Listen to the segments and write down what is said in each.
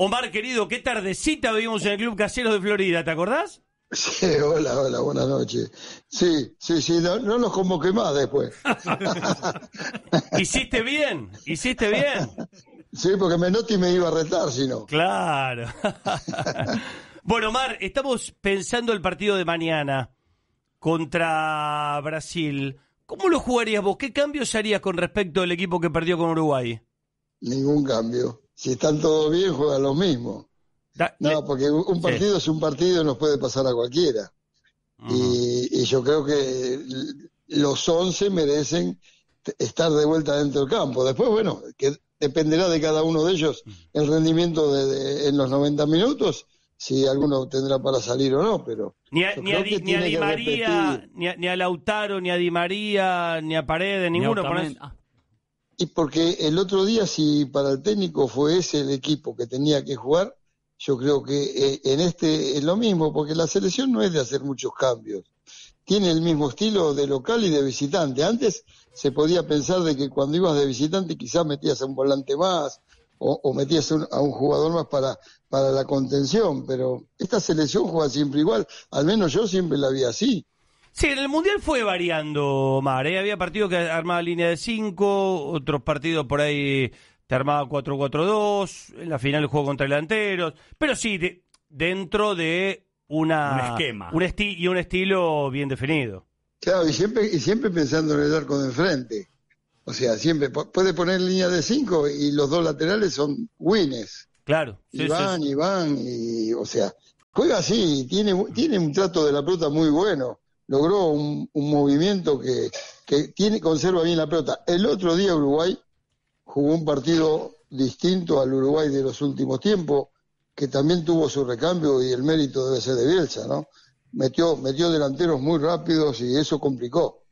Omar, querido, qué tardecita vivimos en el Club Caseros de Florida, ¿te acordás? Sí, hola, hola, buenas noches. Sí, sí, sí, no, nos los más después. ¿Hiciste bien? ¿Hiciste bien? Sí, porque Menotti me iba a retar, si no. Claro. bueno, Omar, estamos pensando el partido de mañana contra Brasil. ¿Cómo lo jugarías vos? ¿Qué cambios harías con respecto al equipo que perdió con Uruguay? Ningún cambio si están todos bien, juegan los mismos. no, porque un partido es un partido y nos puede pasar a cualquiera. y, yo creo que los 11 merecen estar de vuelta dentro del campo. Después, bueno, que dependerá de cada uno de ellos el rendimiento en los 90 minutos, si alguno tendrá para salir o no, pero... Ni a, ni Di, ni a María, ni a, ni Lautaro, ni a Di María, ni a Paredes, ninguno. Y porque el otro día, si para el técnico fue ese el equipo que tenía que jugar, yo creo que eh, en este es lo mismo, porque la selección no es de hacer muchos cambios. Tiene el mismo estilo de local y de visitante. Antes se podía pensar de que cuando ibas de visitante quizás metías a un volante más o, metías a un jugador más para, para la contención, pero esta selección juega siempre igual. Al menos yo siempre la vi así. Sí, en el Mundial fue variando, Omar. ¿eh? Había partidos que armaba línea de 5, otros partidos por ahí te armaba 4-4-2, en la final el juego contra delanteros, pero sí, dentro de una, un esquema y un estilo bien definido. Claro, y siempre, y siempre pensando en el arco de enfrente. O sea, siempre puede poner línea de 5 y los dos laterales son wins. Claro. y van, y van, o sea, juega así, tiene, tiene un trato de la pelota muy bueno logró un, movimiento que, tiene, conserva bien la pelota. El otro día Uruguay jugó un partido distinto al Uruguay de los últimos tiempos, que también tuvo su recambio y el mérito debe ser de Bielsa, ¿no? Metió, metió delanteros muy rápidos y eso complicó.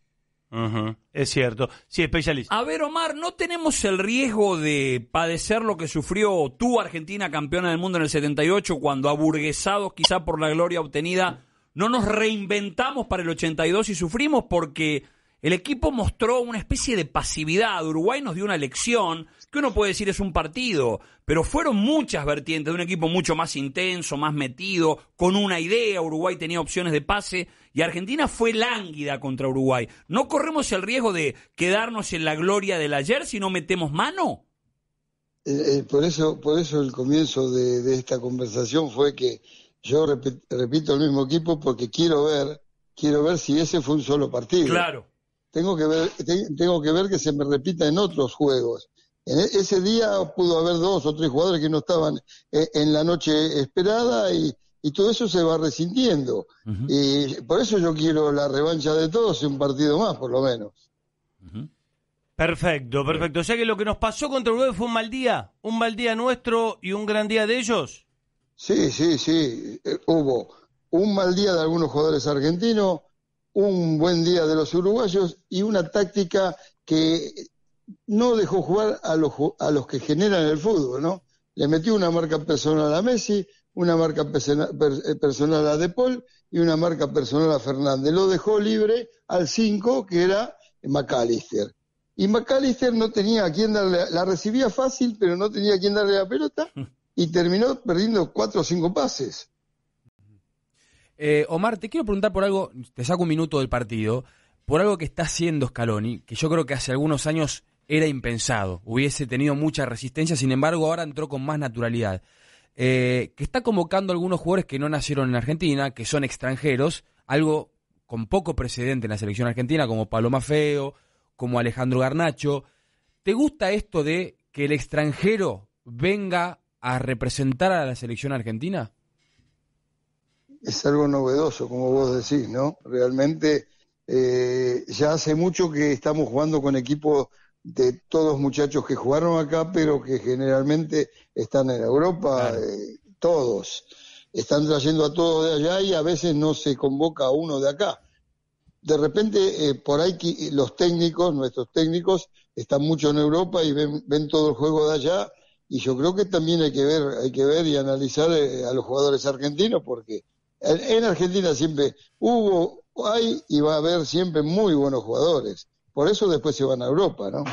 Es cierto. Sí, especialista. A ver, Omar, ¿no tenemos el riesgo de padecer lo que sufrió tú, Argentina, campeona del mundo en el 78, cuando aburguesados quizá por la gloria obtenida, no nos reinventamos para el 82 y sufrimos porque el equipo mostró una especie de pasividad. Uruguay nos dio una lección que uno puede decir es un partido, pero fueron muchas vertientes de un equipo mucho más intenso, más metido, con una idea. Uruguay tenía opciones de pase y Argentina fue lánguida contra Uruguay. ¿No corremos el riesgo de quedarnos en la gloria del ayer si no metemos mano? Eh, eh, por, eso, por eso el comienzo de esta conversación fue que yo repito el mismo equipo porque quiero ver, quiero ver si ese fue un solo partido. Claro. Tengo que ver, tengo que ver que se me repita en otros juegos. En e-, ese día pudo haber dos o tres jugadores que no estaban eh, en la noche esperada y, todo eso se va resintiendo. Y por eso yo quiero la revancha de todos y un partido más, por lo menos. Perfecto, perfecto. O sea que lo que nos pasó contra el Uruguay fue un mal día, un mal día nuestro y un gran día de ellos. Sí, sí, sí. Eh, hubo un mal día de algunos jugadores argentinos, un buen día de los uruguayos y una táctica que no dejó jugar a los, a los que generan el fútbol, ¿no? Le metió una marca personal a Messi, una marca eh, personal a De Paul y una marca personal a Fernández. Lo dejó libre al 5, que era McAllister. Y McAllister no tenía a quien darle, la recibía fácil, pero no tenía a quien darle la pelota. y terminó perdiendo cuatro o cinco pases. Eh, Omar, te quiero preguntar por algo, te saco un minuto del partido, por algo que está haciendo Scaloni, que yo creo que hace algunos años era impensado, hubiese tenido mucha resistencia, sin embargo ahora entró con más naturalidad, eh, que está convocando algunos jugadores que no nacieron en Argentina, que son extranjeros, algo con poco precedente en la selección argentina, como Pablo Maffeo, como Alejandro Garnacho. ¿Te gusta esto de que el extranjero venga a representar a la selección argentina? Es algo novedoso, como vos decís, ¿no? Realmente eh, ya hace mucho que estamos jugando con equipos de todos muchachos que jugaron acá, pero que generalmente están en Europa, eh, todos. Están trayendo a todos de allá y a veces no se convoca a uno de acá. De repente, eh, por ahí los técnicos, nuestros técnicos, están mucho en Europa y ven, ven todo el juego de allá y yo creo que también hay que ver, hay que ver y analizar eh, a los jugadores argentinos porque en Argentina siempre hubo, hay y va a haber siempre muy buenos jugadores. Por eso después se van a Europa, ¿no?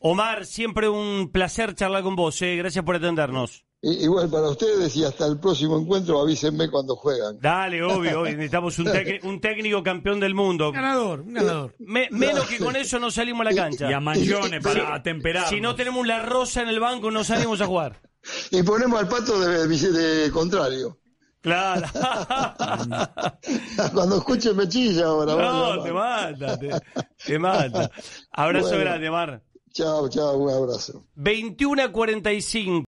Omar, siempre un placer charlar con vos. Eh. Gracias por atendernos. Igual para ustedes y hasta el próximo encuentro, avísenme cuando juegan. Dale, obvio, necesitamos un, técnico campeón del mundo. Ganador, ganador. menos que con eso no salimos a la cancha. Y a Manchones para temperar Si no tenemos la rosa en el banco, no salimos a jugar. Y ponemos al pato de, de contrario. Claro. Cuando escuchen me ahora. No, te mata, te, Abrazo grande, Mar. Chao, chao, un abrazo. 21 a 45.